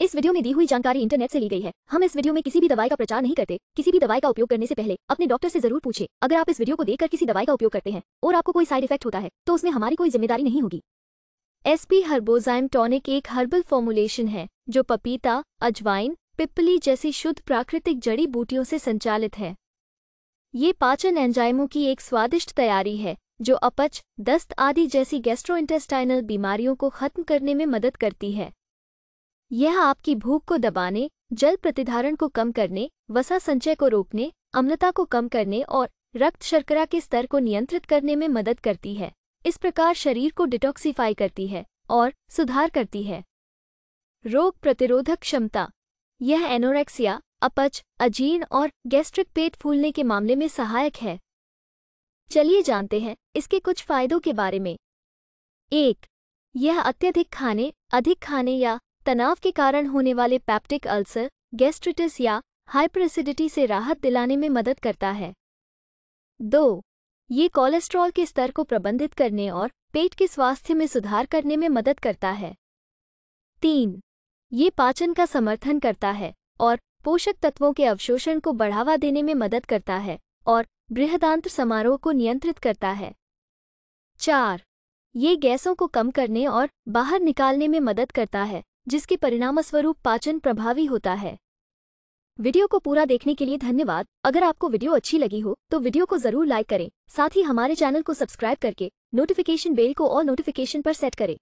इस वीडियो में दी हुई जानकारी इंटरनेट से ली गई है हम इस वीडियो में किसी भी दवाई का प्रचार नहीं करते किसी भी दवाई का उपयोग करने से पहले अपने डॉक्टर से जरूर पूछे अगर आप इस वीडियो को देखकर किसी दवाई का उपयोग करते हैं और आपको कोई साइड इफेक्ट होता है तो उसमें हमारी कोई जिम्मेदारी नहीं होगी एस हर्बोजाइम टॉनिक एक हर्बल फॉर्मुलेशन है जो पपीता अजवाइन पिपली जैसी शुद्ध प्राकृतिक जड़ी बूटियों से संचालित है ये पाचन एंजाइमों की एक स्वादिष्ट तैयारी है जो अपच दस्त आदि जैसी गैस्ट्रोइंटेस्टाइनल बीमारियों को खत्म करने में मदद करती है यह आपकी भूख को दबाने जल प्रतिधारण को कम करने वसा संचय को रोकने अम्लता को कम करने और रक्त शर्करा के स्तर को नियंत्रित करने में मदद करती है इस प्रकार शरीर को डिटॉक्सीफाई करती है और सुधार करती है रोग प्रतिरोधक क्षमता यह एनोरेक्सिया अपच अजीर्ण और गैस्ट्रिक पेट फूलने के मामले में सहायक है चलिए जानते हैं इसके कुछ फायदों के बारे में एक यह अत्यधिक खाने अधिक खाने या तनाव के कारण होने वाले पैप्टिक अल्सर गैस्ट्रिटिस या हाइपरसिडिटी से राहत दिलाने में मदद करता है दो ये कोलेस्ट्रॉल के स्तर को प्रबंधित करने और पेट के स्वास्थ्य में सुधार करने में मदद करता है तीन ये पाचन का समर्थन करता है और पोषक तत्वों के अवशोषण को बढ़ावा देने में मदद करता है और बृहदांत्र समारोह को नियंत्रित करता है चार ये गैसों को कम करने और बाहर निकालने में मदद करता है जिसके परिणामस्वरूप पाचन प्रभावी होता है वीडियो को पूरा देखने के लिए धन्यवाद अगर आपको वीडियो अच्छी लगी हो तो वीडियो को जरूर लाइक करें साथ ही हमारे चैनल को सब्सक्राइब करके नोटिफिकेशन बेल को और नोटिफिकेशन पर सेट करें